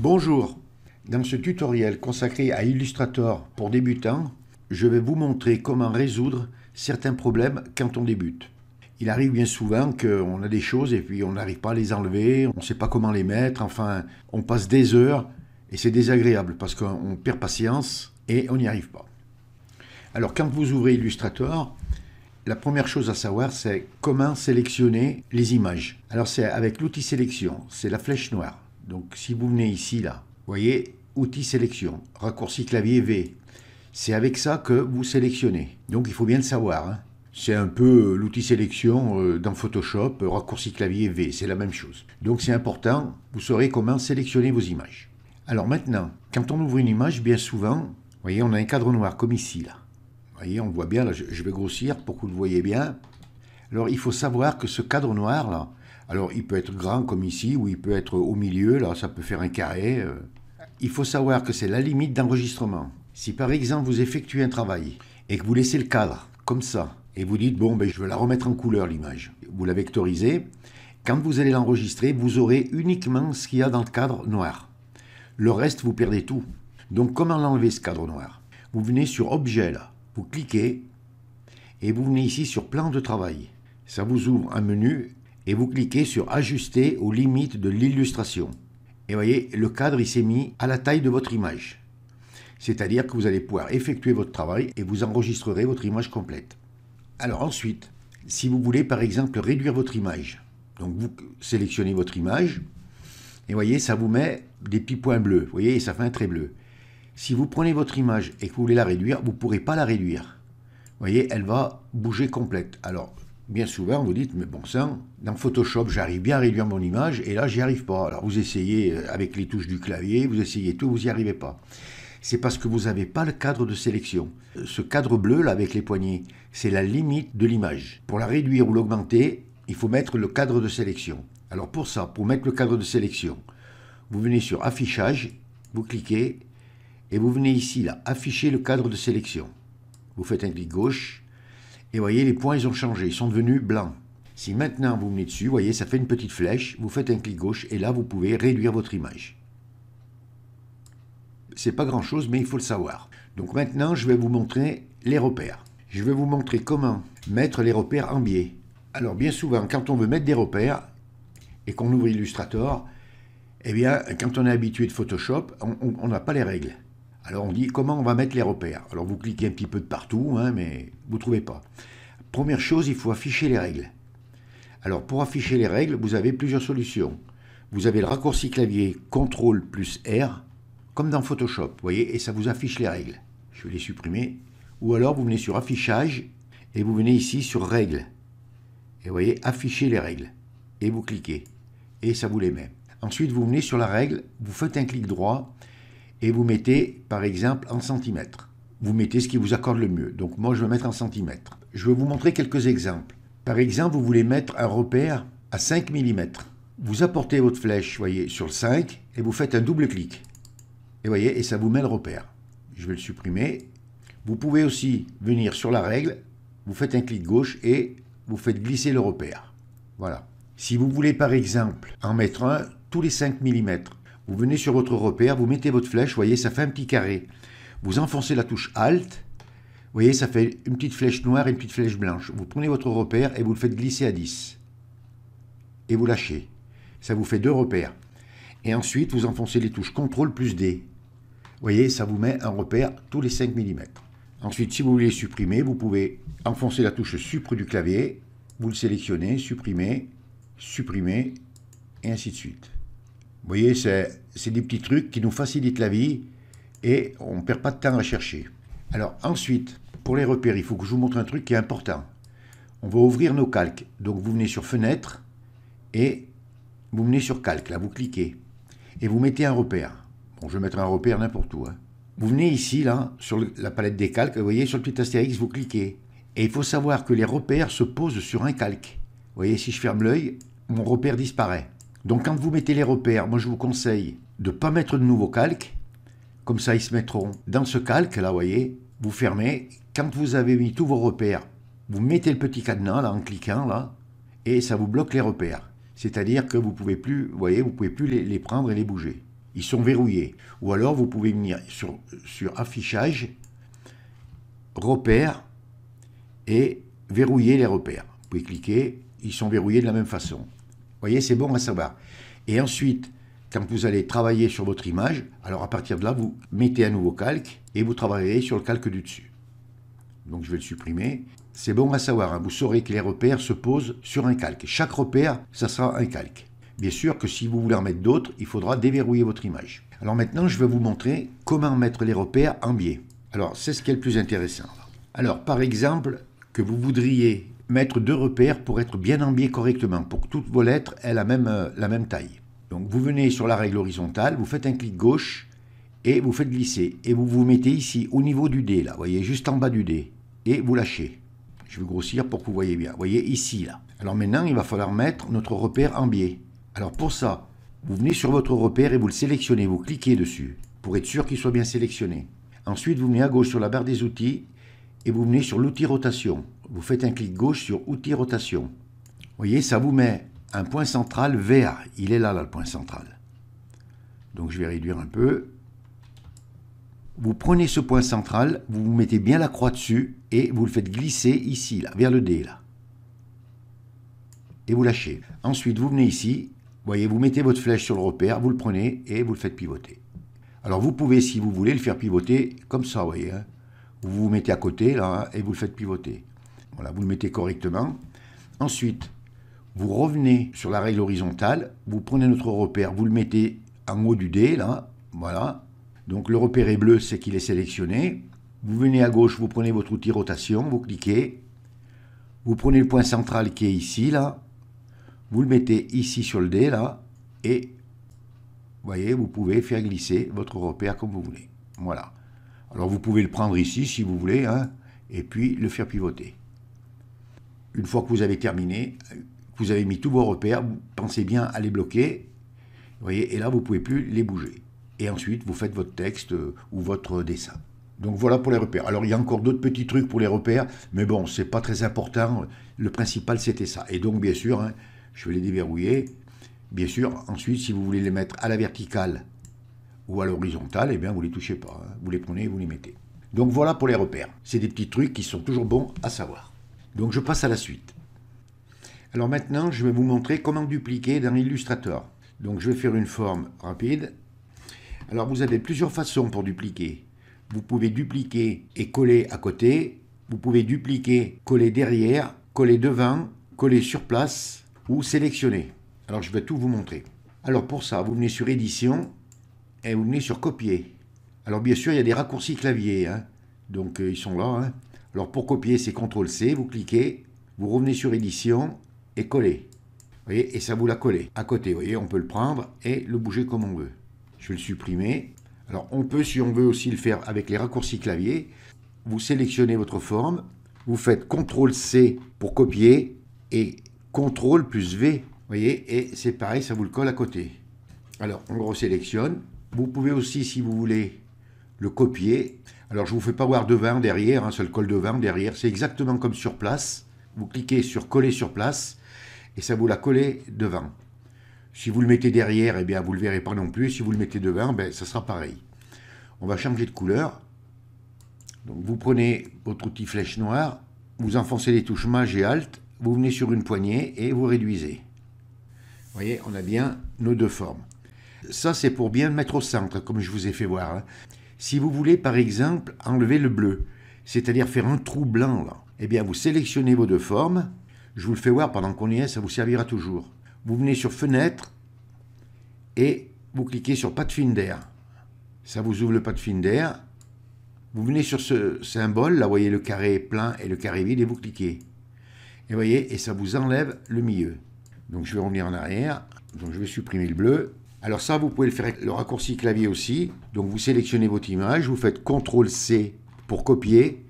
Bonjour, dans ce tutoriel consacré à Illustrator pour débutants, je vais vous montrer comment résoudre certains problèmes quand on débute. Il arrive bien souvent qu'on a des choses et puis on n'arrive pas à les enlever, on ne sait pas comment les mettre, enfin on passe des heures et c'est désagréable parce qu'on perd patience et on n'y arrive pas. Alors quand vous ouvrez Illustrator, la première chose à savoir, c'est comment sélectionner les images. Alors c'est avec l'outil sélection, c'est la flèche noire. Donc si vous venez ici, là, vous voyez, outil sélection, raccourci clavier V. C'est avec ça que vous sélectionnez. Donc il faut bien le savoir. Hein. C'est un peu euh, l'outil sélection euh, dans Photoshop, euh, raccourci clavier V, c'est la même chose. Donc c'est important, vous saurez comment sélectionner vos images. Alors maintenant, quand on ouvre une image, bien souvent, vous voyez, on a un cadre noir comme ici, là. Vous voyez, on voit bien, là, je vais grossir pour que vous le voyez bien. Alors il faut savoir que ce cadre noir, là, alors il peut être grand comme ici, ou il peut être au milieu, là ça peut faire un carré. Euh. Il faut savoir que c'est la limite d'enregistrement. Si par exemple vous effectuez un travail et que vous laissez le cadre comme ça, et vous dites, bon, ben, je vais la remettre en couleur l'image, vous la vectorisez, quand vous allez l'enregistrer, vous aurez uniquement ce qu'il y a dans le cadre noir. Le reste, vous perdez tout. Donc comment l'enlever ce cadre noir Vous venez sur Objet là, vous cliquez, et vous venez ici sur Plan de travail. Ça vous ouvre un menu et vous cliquez sur ajuster aux limites de l'illustration. Et voyez, le cadre il s'est mis à la taille de votre image. C'est-à-dire que vous allez pouvoir effectuer votre travail et vous enregistrerez votre image complète. Alors ensuite, si vous voulez par exemple réduire votre image, donc vous sélectionnez votre image, et voyez, ça vous met des petits points bleus, vous voyez, ça fait un trait bleu. Si vous prenez votre image et que vous voulez la réduire, vous ne pourrez pas la réduire. Vous voyez, elle va bouger complète. Alors, bien souvent, vous dites, mais bon sang, dans Photoshop, j'arrive bien à réduire mon image, et là, j'y arrive pas. Alors, vous essayez euh, avec les touches du clavier, vous essayez tout, vous n'y arrivez pas. C'est parce que vous n'avez pas le cadre de sélection. Euh, ce cadre bleu, là, avec les poignées, c'est la limite de l'image. Pour la réduire ou l'augmenter, il faut mettre le cadre de sélection. Alors, pour ça, pour mettre le cadre de sélection, vous venez sur Affichage, vous cliquez, et vous venez ici, là, Afficher le cadre de sélection. Vous faites un clic gauche, et voyez, les points, ils ont changé, ils sont devenus blancs. Si maintenant vous venez dessus, voyez, ça fait une petite flèche, vous faites un clic gauche et là, vous pouvez réduire votre image. C'est pas grand-chose, mais il faut le savoir. Donc maintenant, je vais vous montrer les repères. Je vais vous montrer comment mettre les repères en biais. Alors bien souvent, quand on veut mettre des repères et qu'on ouvre Illustrator, eh bien, quand on est habitué de Photoshop, on n'a pas les règles. Alors on dit comment on va mettre les repères. Alors vous cliquez un petit peu de partout, hein, mais vous ne trouvez pas. Première chose, il faut afficher les règles. Alors pour afficher les règles, vous avez plusieurs solutions. Vous avez le raccourci clavier CTRL plus R, comme dans Photoshop, voyez, et ça vous affiche les règles. Je vais les supprimer. Ou alors vous venez sur Affichage, et vous venez ici sur Règles. Et vous voyez, Afficher les règles. Et vous cliquez. Et ça vous les met. Ensuite, vous venez sur la règle, vous faites un clic droit, et vous mettez par exemple en centimètres. Vous mettez ce qui vous accorde le mieux. Donc moi je vais mettre en centimètres. Je vais vous montrer quelques exemples. Par exemple, vous voulez mettre un repère à 5 mm. Vous apportez votre flèche, voyez, sur le 5 et vous faites un double clic. Et voyez, et ça vous met le repère. Je vais le supprimer. Vous pouvez aussi venir sur la règle, vous faites un clic gauche et vous faites glisser le repère. Voilà. Si vous voulez par exemple en mettre un tous les 5 mm, vous venez sur votre repère, vous mettez votre flèche, vous voyez, ça fait un petit carré. Vous enfoncez la touche Alt, vous voyez, ça fait une petite flèche noire et une petite flèche blanche. Vous prenez votre repère et vous le faites glisser à 10. Et vous lâchez. Ça vous fait deux repères. Et ensuite, vous enfoncez les touches CTRL plus D. Vous voyez, ça vous met un repère tous les 5 mm. Ensuite, si vous voulez supprimer, vous pouvez enfoncer la touche Supre du clavier, vous le sélectionnez, supprimer, supprimer, et ainsi de suite. Vous voyez, c'est des petits trucs qui nous facilitent la vie et on ne perd pas de temps à chercher. Alors ensuite, pour les repères, il faut que je vous montre un truc qui est important. On va ouvrir nos calques. Donc vous venez sur fenêtre et vous venez sur calque. Là, vous cliquez et vous mettez un repère. Bon, je vais mettre un repère n'importe où. Hein. Vous venez ici, là, sur la palette des calques. Vous voyez, sur le petit astérix, vous cliquez. Et il faut savoir que les repères se posent sur un calque. Vous voyez, si je ferme l'œil, mon repère disparaît. Donc quand vous mettez les repères, moi je vous conseille de ne pas mettre de nouveaux calques, comme ça ils se mettront dans ce calque, là vous voyez, vous fermez, quand vous avez mis tous vos repères, vous mettez le petit cadenas là en cliquant là, et ça vous bloque les repères. C'est-à-dire que vous pouvez plus, vous voyez, vous pouvez plus les, prendre et les bouger. Ils sont verrouillés. Ou alors vous pouvez venir sur, sur affichage, repères et verrouiller les repères. Vous pouvez cliquer, ils sont verrouillés de la même façon voyez, c'est bon à savoir. Et ensuite, quand vous allez travailler sur votre image, alors à partir de là, vous mettez un nouveau calque et vous travaillez sur le calque du dessus. Donc je vais le supprimer. C'est bon à savoir, hein. vous saurez que les repères se posent sur un calque. Chaque repère, ça sera un calque. Bien sûr que si vous voulez en mettre d'autres, il faudra déverrouiller votre image. Alors maintenant, je vais vous montrer comment mettre les repères en biais. Alors, c'est ce qui est le plus intéressant. Alors, par exemple, que vous voudriez mettre deux repères pour être bien en biais correctement, pour que toutes vos lettres aient la même, euh, la même taille. Donc vous venez sur la règle horizontale, vous faites un clic gauche et vous faites glisser. Et vous vous mettez ici au niveau du dé, là, vous voyez, juste en bas du dé. Et vous lâchez. Je vais grossir pour que vous voyez bien. Vous voyez ici, là. Alors maintenant, il va falloir mettre notre repère en biais. Alors pour ça, vous venez sur votre repère et vous le sélectionnez, vous cliquez dessus pour être sûr qu'il soit bien sélectionné. Ensuite, vous venez à gauche sur la barre des outils et vous venez sur l'outil rotation vous faites un clic gauche sur outil rotation. Vous voyez, ça vous met un point central vert. Il est là, là, le point central. Donc je vais réduire un peu. Vous prenez ce point central, vous, vous mettez bien la croix dessus et vous le faites glisser ici, là, vers le D, là. Et vous lâchez. Ensuite, vous venez ici, voyez, vous mettez votre flèche sur le repère, vous le prenez et vous le faites pivoter. Alors vous pouvez, si vous voulez, le faire pivoter comme ça, vous voyez. Hein. Vous vous mettez à côté, là, et vous le faites pivoter. Voilà, vous le mettez correctement. Ensuite, vous revenez sur la règle horizontale, vous prenez notre repère, vous le mettez en haut du dé, là, voilà. Donc le repère est bleu, c'est qu'il est sélectionné. Vous venez à gauche, vous prenez votre outil rotation, vous cliquez. Vous prenez le point central qui est ici, là. Vous le mettez ici sur le dé, là. Et, vous voyez, vous pouvez faire glisser votre repère comme vous voulez. Voilà. Alors vous pouvez le prendre ici si vous voulez, hein, et puis le faire pivoter une fois que vous avez terminé, que vous avez mis tous vos repères, vous pensez bien à les bloquer, voyez, et là, vous ne pouvez plus les bouger. Et ensuite, vous faites votre texte euh, ou votre dessin. Donc voilà pour les repères. Alors il y a encore d'autres petits trucs pour les repères, mais bon, c'est pas très important. Le principal, c'était ça. Et donc, bien sûr, hein, je vais les déverrouiller. Bien sûr, ensuite, si vous voulez les mettre à la verticale ou à l'horizontale, eh bien, vous les touchez pas. Hein. Vous les prenez et vous les mettez. Donc voilà pour les repères. C'est des petits trucs qui sont toujours bons à savoir. Donc je passe à la suite. Alors maintenant, je vais vous montrer comment dupliquer dans Illustrator. Donc je vais faire une forme rapide. Alors vous avez plusieurs façons pour dupliquer. Vous pouvez dupliquer et coller à côté. Vous pouvez dupliquer, coller derrière, coller devant, coller sur place ou sélectionner. Alors je vais tout vous montrer. Alors pour ça, vous venez sur édition et vous venez sur copier. Alors bien sûr, il y a des raccourcis clavier. Hein. Donc euh, ils sont là. Hein. Alors pour copier, c'est CTRL-C, vous cliquez, vous revenez sur Édition et Coller. Voyez, et ça vous l'a colle À côté, voyez, on peut le prendre et le bouger comme on veut. Je vais le supprimer. Alors on peut, si on veut aussi le faire avec les raccourcis clavier, vous sélectionnez votre forme, vous faites CTRL-C pour copier et CTRL plus V. voyez, et c'est pareil, ça vous le colle à côté. Alors on le resélectionne. Vous pouvez aussi, si vous voulez, le copier. Alors je vous fais pas voir devant, derrière, un le seul col de vin derrière, c'est exactement comme sur place. Vous cliquez sur coller sur place et ça vous la colle devant. Si vous le mettez derrière, eh bien vous le verrez pas non plus. Si vous le mettez devant, ben ça sera pareil. On va changer de couleur. Donc vous prenez votre outil flèche noire, vous enfoncez les touches Maj et Alt, vous venez sur une poignée et vous réduisez. Vous voyez, on a bien nos deux formes. Ça, c'est pour bien mettre au centre, comme je vous ai fait voir. Hein. Si vous voulez, par exemple, enlever le bleu, c'est-à-dire faire un trou blanc, là, eh bien, vous sélectionnez vos deux formes. Je vous le fais voir pendant qu'on y est, ça vous servira toujours. Vous venez sur Fenêtre et vous cliquez sur Pas de d'air. Ça vous ouvre le pas de d'air. Vous venez sur ce symbole, là, vous voyez le carré plein et le carré vide, et vous cliquez. Et voyez, et ça vous enlève le milieu. Donc je vais revenir en arrière. Donc je vais supprimer le bleu. Alors ça, vous pouvez le faire avec le raccourci clavier aussi. Donc vous sélectionnez votre image, vous faites CTRL-C pour copier,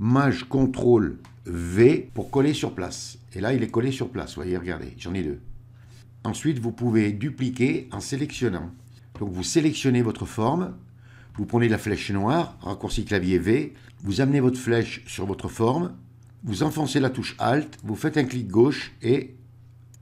Maj CTRL-V pour coller sur place. Et là, il est collé sur place, vous voyez, regardez, j'en ai deux. Ensuite, vous pouvez dupliquer en sélectionnant. Donc vous sélectionnez votre forme, vous prenez la flèche noire, raccourci clavier V, vous amenez votre flèche sur votre forme, vous enfoncez la touche Alt, vous faites un clic gauche et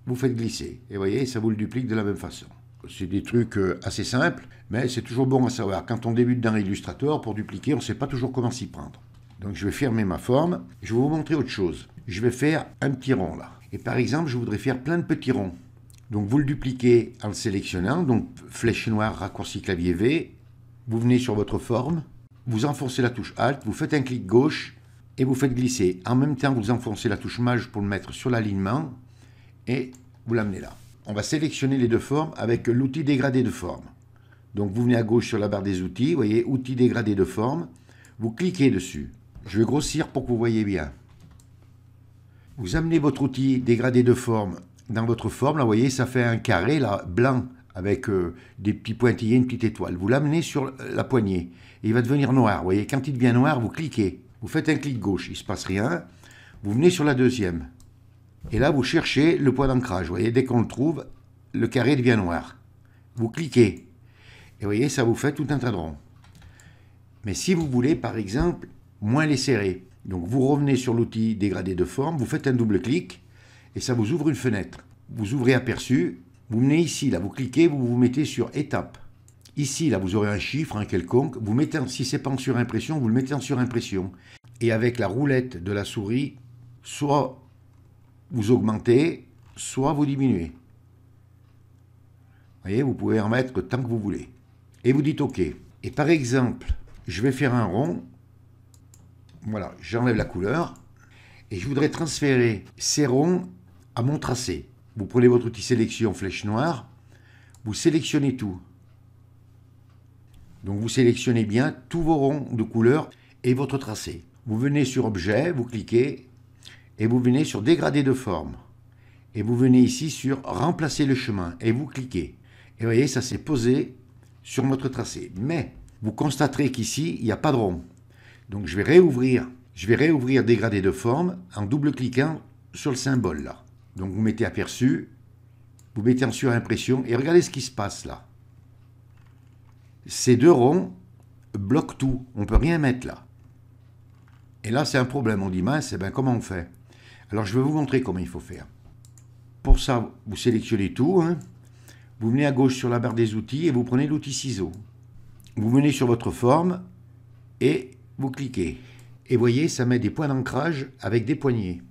vous faites glisser. Et vous voyez, ça vous le duplique de la même façon. C'est des trucs euh, assez simples, mais c'est toujours bon à savoir. Quand on débute dans Illustrator, pour dupliquer, on ne sait pas toujours comment s'y prendre. Donc je vais fermer ma forme, je vais vous montrer autre chose. Je vais faire un petit rond là. Et par exemple, je voudrais faire plein de petits ronds. Donc vous le dupliquez en le sélectionnant, donc flèche noire, raccourci clavier V, vous venez sur votre forme, vous enfoncez la touche Alt, vous faites un clic gauche et vous faites glisser. En même temps, vous enfoncez la touche Maj pour le mettre sur l'alignement et vous l'amenez là on va sélectionner les deux formes avec l'outil dégradé de forme. Donc vous venez à gauche sur la barre des outils, vous voyez outil dégradé de forme, vous cliquez dessus. Je vais grossir pour que vous voyez bien. Vous amenez votre outil dégradé de forme dans votre forme, là vous voyez ça fait un carré là, blanc avec euh, des petits pointillés, une petite étoile. Vous l'amenez sur la poignée et il va devenir noir. Vous voyez, quand il devient noir, vous cliquez. Vous faites un clic gauche, il ne se passe rien. Vous venez sur la deuxième. Et là, vous cherchez le point d'ancrage. Vous voyez, dès qu'on le trouve, le carré devient noir. Vous cliquez. Et vous voyez, ça vous fait tout un tas de ronds. Mais si vous voulez, par exemple, moins les serrer, donc vous revenez sur l'outil dégradé de forme, vous faites un double clic et ça vous ouvre une fenêtre. Vous ouvrez aperçu, vous venez ici, là, vous cliquez, vous vous mettez sur étape. Ici, là, vous aurez un chiffre, un quelconque, vous mettez, n'est c'est pas en surimpression, vous le mettez en surimpression. Et avec la roulette de la souris, soit vous augmentez, soit vous diminuez. Vous voyez, vous pouvez en mettre tant que vous voulez. Et vous dites OK. Et par exemple, je vais faire un rond. Voilà, j'enlève la couleur. Et je voudrais transférer ces ronds à mon tracé. Vous prenez votre outil sélection flèche noire. Vous sélectionnez tout. Donc vous sélectionnez bien tous vos ronds de couleur et votre tracé. Vous venez sur Objet, vous cliquez et vous venez sur dégrader de forme. Et vous venez ici sur remplacer le chemin et vous cliquez. Et vous voyez, ça s'est posé sur votre tracé. Mais vous constaterez qu'ici, il n'y a pas de rond. Donc je vais réouvrir, je vais réouvrir dégradé de forme en double-cliquant sur le symbole là. Donc vous mettez aperçu, vous mettez en surimpression et regardez ce qui se passe là. Ces deux ronds bloquent tout, on ne peut rien mettre là. Et là c'est un problème, on dit mince, eh ben comment on fait alors je vais vous montrer comment il faut faire. Pour ça, vous sélectionnez tout. Hein. Vous venez à gauche sur la barre des outils et vous prenez l'outil ciseau. Vous venez sur votre forme et vous cliquez. Et voyez, ça met des points d'ancrage avec des poignées.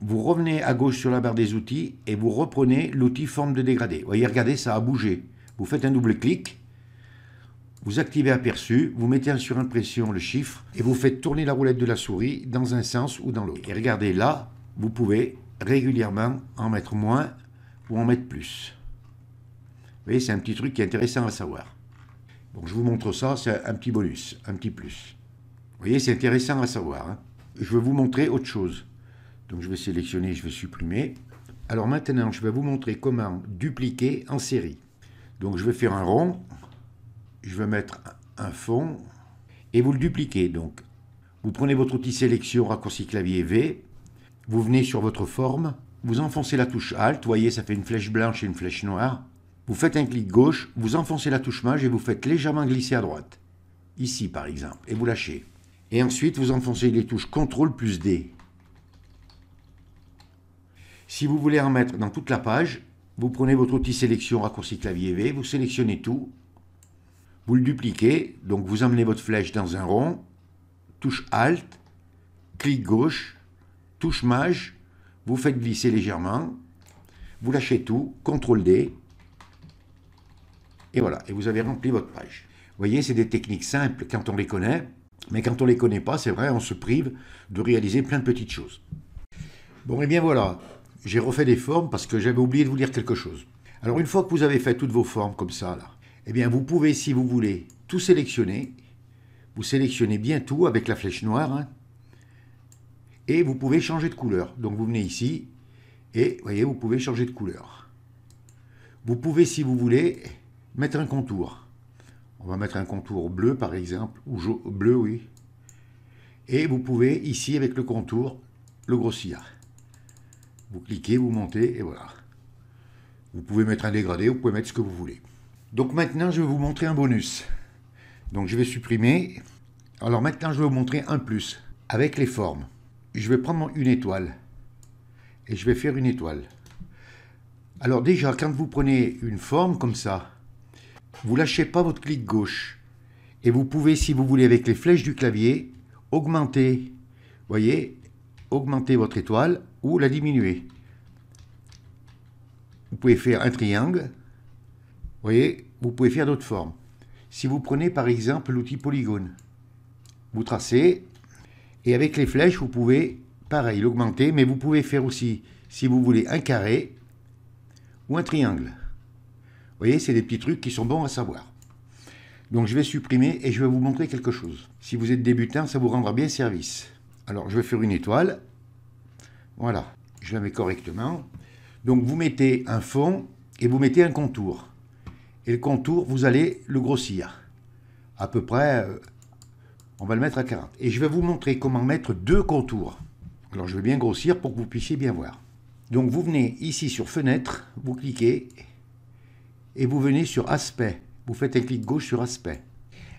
Vous revenez à gauche sur la barre des outils et vous reprenez l'outil forme de dégradé. voyez, regardez, ça a bougé. Vous faites un double clic, vous activez aperçu, vous mettez en surimpression le chiffre et vous faites tourner la roulette de la souris dans un sens ou dans l'autre. Et regardez là, vous pouvez régulièrement en mettre moins ou en mettre plus. Vous voyez, c'est un petit truc qui est intéressant à savoir. Donc, je vous montre ça, c'est un petit bonus, un petit plus. Vous voyez, c'est intéressant à savoir. Hein. Je vais vous montrer autre chose. Donc je vais sélectionner, je vais supprimer. Alors maintenant, je vais vous montrer comment dupliquer en série. Donc je vais faire un rond, je vais mettre un fond, et vous le dupliquez. Donc vous prenez votre outil sélection, raccourci clavier V, vous venez sur votre forme, vous enfoncez la touche Alt, voyez, ça fait une flèche blanche et une flèche noire. Vous faites un clic gauche, vous enfoncez la touche Mage et vous faites légèrement glisser à droite. Ici, par exemple, et vous lâchez. Et ensuite, vous enfoncez les touches CTRL plus D. Si vous voulez en mettre dans toute la page, vous prenez votre outil sélection raccourci clavier V, vous sélectionnez tout, vous le dupliquez, donc vous emmenez votre flèche dans un rond, touche Alt, clic gauche, touche mage, vous faites glisser légèrement, vous lâchez tout, CTRL D, et voilà, et vous avez rempli votre page. Vous voyez, c'est des techniques simples quand on les connaît, mais quand on ne les connaît pas, c'est vrai, on se prive de réaliser plein de petites choses. Bon, et eh bien voilà, j'ai refait des formes parce que j'avais oublié de vous dire quelque chose. Alors une fois que vous avez fait toutes vos formes comme ça, là, eh bien vous pouvez, si vous voulez, tout sélectionner. Vous sélectionnez bien tout avec la flèche noire, hein et vous pouvez changer de couleur. Donc vous venez ici et voyez, vous pouvez changer de couleur. Vous pouvez, si vous voulez, mettre un contour. On va mettre un contour bleu par exemple, ou bleu, oui. Et vous pouvez ici, avec le contour, le grossir. Vous cliquez, vous montez et voilà. Vous pouvez mettre un dégradé, vous pouvez mettre ce que vous voulez. Donc maintenant, je vais vous montrer un bonus. Donc je vais supprimer. Alors maintenant, je vais vous montrer un plus avec les formes je vais prendre une étoile et je vais faire une étoile. Alors déjà, quand vous prenez une forme comme ça, vous lâchez pas votre clic gauche et vous pouvez, si vous voulez, avec les flèches du clavier, augmenter, voyez, augmenter votre étoile ou la diminuer. Vous pouvez faire un triangle, voyez, vous pouvez faire d'autres formes. Si vous prenez par exemple l'outil polygone, vous tracez, et avec les flèches, vous pouvez, pareil, l'augmenter, mais vous pouvez faire aussi, si vous voulez, un carré ou un triangle. Vous voyez, c'est des petits trucs qui sont bons à savoir. Donc je vais supprimer et je vais vous montrer quelque chose. Si vous êtes débutant, ça vous rendra bien service. Alors je vais faire une étoile. Voilà, je la mets correctement. Donc vous mettez un fond et vous mettez un contour. Et le contour, vous allez le grossir. À peu près euh, on va le mettre à 40. Et je vais vous montrer comment mettre deux contours. Alors je vais bien grossir pour que vous puissiez bien voir. Donc vous venez ici sur fenêtre, vous cliquez et vous venez sur aspect. Vous faites un clic gauche sur aspect.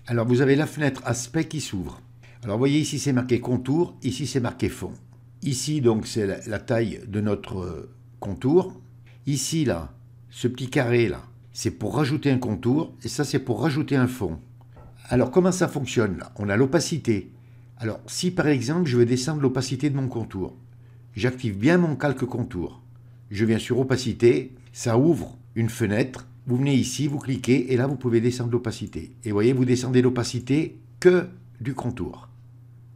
Alors vous avez la fenêtre aspect qui s'ouvre. Alors vous voyez ici c'est marqué contour, ici c'est marqué fond. Ici donc c'est la, taille de notre euh, contour. Ici là, ce petit carré là, c'est pour rajouter un contour et ça c'est pour rajouter un fond. Alors comment ça fonctionne On a l'opacité. Alors si par exemple je veux descendre l'opacité de mon contour, j'active bien mon calque contour. Je viens sur opacité, ça ouvre une fenêtre. Vous venez ici, vous cliquez et là vous pouvez descendre l'opacité. Et voyez, vous descendez l'opacité que du contour.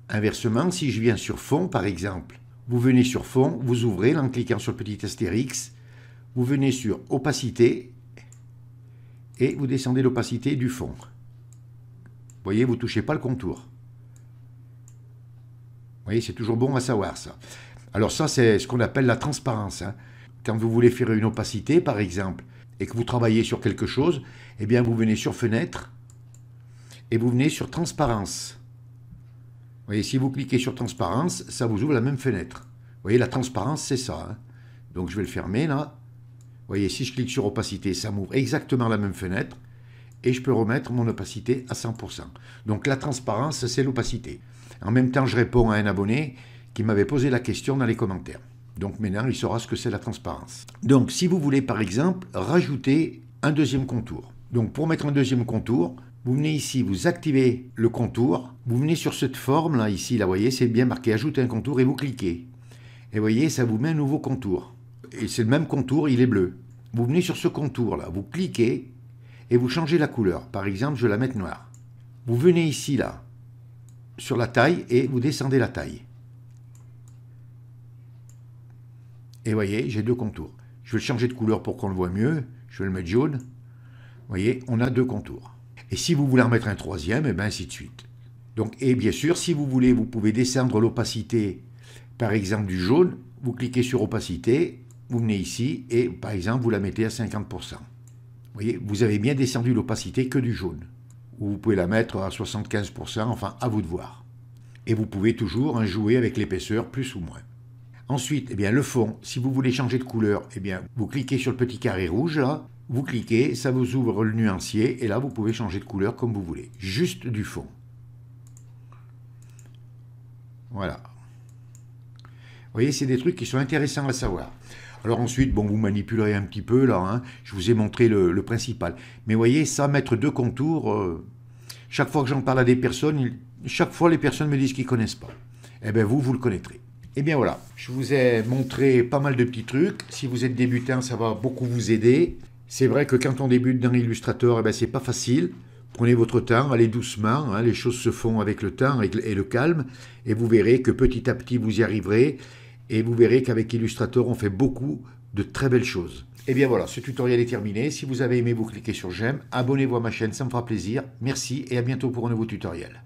Inversement, si je viens sur fond par exemple, vous venez sur fond, vous ouvrez en cliquant sur le petit astérix, vous venez sur opacité et vous descendez l'opacité du fond. Vous voyez, vous ne touchez pas le contour. Vous voyez, c'est toujours bon à savoir ça. Alors ça, c'est ce qu'on appelle la transparence. Hein. Quand vous voulez faire une opacité, par exemple, et que vous travaillez sur quelque chose, eh bien, vous venez sur Fenêtre, et vous venez sur Transparence. Vous voyez, si vous cliquez sur Transparence, ça vous ouvre la même fenêtre. Vous voyez, la transparence, c'est ça. Hein. Donc, je vais le fermer, là. Vous voyez, si je clique sur Opacité, ça m'ouvre exactement la même fenêtre et je peux remettre mon opacité à 100%. Donc la transparence, c'est l'opacité. En même temps, je réponds à un abonné qui m'avait posé la question dans les commentaires. Donc maintenant, il saura ce que c'est la transparence. Donc si vous voulez, par exemple, rajouter un deuxième contour. Donc pour mettre un deuxième contour, vous venez ici, vous activez le contour, vous venez sur cette forme là, ici, là, voyez, c'est bien marqué ajouter un contour et vous cliquez. Et vous voyez, ça vous met un nouveau contour. Et c'est le même contour, il est bleu. Vous venez sur ce contour là, vous cliquez et vous changez la couleur. Par exemple, je vais la mettre noire. Vous venez ici, là, sur la taille, et vous descendez la taille. Et voyez, j'ai deux contours. Je vais le changer de couleur pour qu'on le voit mieux. Je vais le mettre jaune. Vous voyez, on a deux contours. Et si vous voulez en mettre un troisième, et eh bien ainsi de suite. Donc, et bien sûr, si vous voulez, vous pouvez descendre l'opacité, par exemple, du jaune. Vous cliquez sur opacité, vous venez ici et, par exemple, vous la mettez à 50%. Vous vous avez bien descendu l'opacité que du jaune. vous pouvez la mettre à 75%, enfin à vous de voir. Et vous pouvez toujours jouer avec l'épaisseur, plus ou moins. Ensuite, eh bien, le fond, si vous voulez changer de couleur, eh bien, vous cliquez sur le petit carré rouge, là, vous cliquez, ça vous ouvre le nuancier, et là, vous pouvez changer de couleur comme vous voulez, juste du fond. Voilà. Vous voyez, c'est des trucs qui sont intéressants à savoir. Alors ensuite, bon, vous manipulerez un petit peu là, hein. je vous ai montré le, principal. Mais voyez, ça, mettre deux contours, euh, chaque fois que j'en parle à des personnes, chaque fois les personnes me disent qu'ils ne connaissent pas. Eh bien vous, vous le connaîtrez. Et eh bien voilà, je vous ai montré pas mal de petits trucs. Si vous êtes débutant, ça va beaucoup vous aider. C'est vrai que quand on débute dans Illustrator, et eh ben c'est pas facile. Prenez votre temps, allez doucement, hein. les choses se font avec le temps et le calme, et vous verrez que petit à petit vous y arriverez. Et vous verrez qu'avec Illustrator, on fait beaucoup de très belles choses. Et eh bien voilà, ce tutoriel est terminé. Si vous avez aimé, vous cliquez sur j'aime. Abonnez-vous à ma chaîne, ça me fera plaisir. Merci et à bientôt pour un nouveau tutoriel.